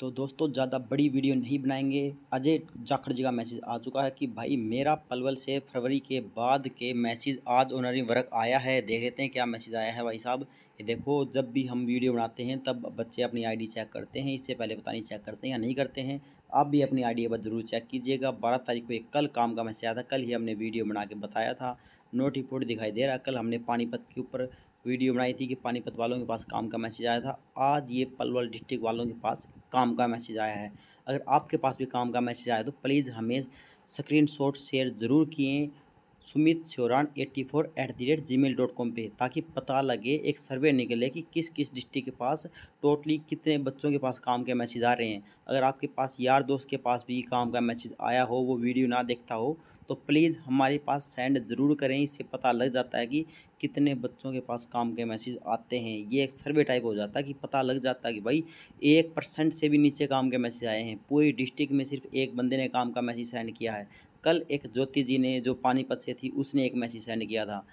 तो दोस्तों ज़्यादा बड़ी वीडियो नहीं बनाएंगे अजय जाखड़ जी का मैसेज आ चुका है कि भाई मेरा पलवल से फरवरी के बाद के मैसेज आज ऑनरी वर्क आया है देख लेते हैं क्या मैसेज आया है भाई साहब ये देखो जब भी हम वीडियो बनाते हैं तब बच्चे अपनी आईडी चेक करते हैं इससे पहले पता नहीं चेक करते हैं या नहीं करते हैं आप भी अपनी आई डी ज़रूर चेक कीजिएगा बारह तारीख को एक कल काम का मैसेज आया था कल ही हमने वीडियो बना के बताया था नोट रिपोर्ट दिखाई दे रहा कल हमने पानीपत के ऊपर वीडियो बनाई थी कि पानीपत वालों के पास काम का मैसेज आया था आज ये पलवल डिस्ट्रिक्ट वालों के पास काम का मैसेज आया है अगर आपके पास भी काम का मैसेज आया तो प्लीज़ हमें स्क्रीन शेयर ज़रूर किए Sumit Sheoran eighty four eight the rate Gmail dot com पर ताकि पता लगे एक सर्वे निकले कि किस किस डिस्ट्रिक्ट के पास टोटली कितने बच्चों के पास काम के मैसेज आ रहे हैं अगर आपके पास यार दोस्त के पास भी काम का मैसेज आया हो वो वीडियो ना देखता हो तो प्लीज़ हमारे पास सेंड ज़रूर करें इससे पता लग जाता है कि कितने बच्चों के पास काम के मैसेज आते हैं ये एक सर्वे टाइप हो जाता है कि पता लग जाता है कि भाई एक परसेंट से भी नीचे काम के मैसेज आए हैं पूरी डिस्ट्रिक्ट में सिर्फ एक बंदे ने काम का मैसेज सेंड किया है कल एक ज्योति जी ने जो पानीपत से थी उसने एक मैसेज सेंड किया था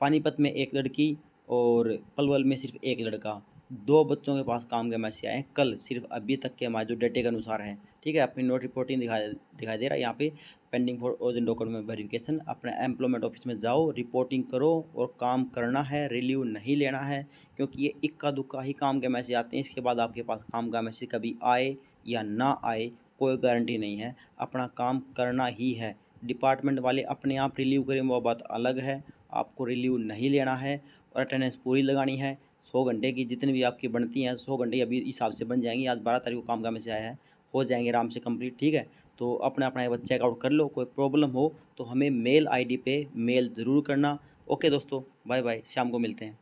पानीपत में एक लड़की और पलवल में सिर्फ एक लड़का दो बच्चों के पास काम के मैसेज आए हैं कल सिर्फ अभी तक के हमारे जो डेटे के अनुसार हैं ठीक है अपनी नोट रिपोर्टिंग दिखाई दिखाई दे रहा है यहाँ पे पेंडिंग फॉर ओजन डॉक्यूमेंट वेरिफिकेशन अपने एम्प्लॉयमेंट ऑफिस में जाओ रिपोर्टिंग करो और काम करना है रिल्यू नहीं लेना है क्योंकि ये इक्का दुक्का ही काम के मैसेज आते हैं इसके बाद आपके पास काम का मैसेज कभी आए या ना आए कोई गारंटी नहीं है अपना काम करना ही है डिपार्टमेंट वाले अपने आप रिलीव करें वह बात अलग है आपको रिल्यू नहीं लेना है और अटेंडेंस पूरी लगानी है सौ घंटे की जितनी भी आपकी बनती हैं सौ घंटे अभी हिसाब से बन जाएंगी आज बारह तारीख को काम का मैसेज आया है हो जाएंगे आराम से कंप्लीट ठीक है तो अपना अपना बस चेकआउट कर लो कोई प्रॉब्लम हो तो हमें मेल आईडी पे मेल ज़रूर करना ओके दोस्तों बाय बाय शाम को मिलते हैं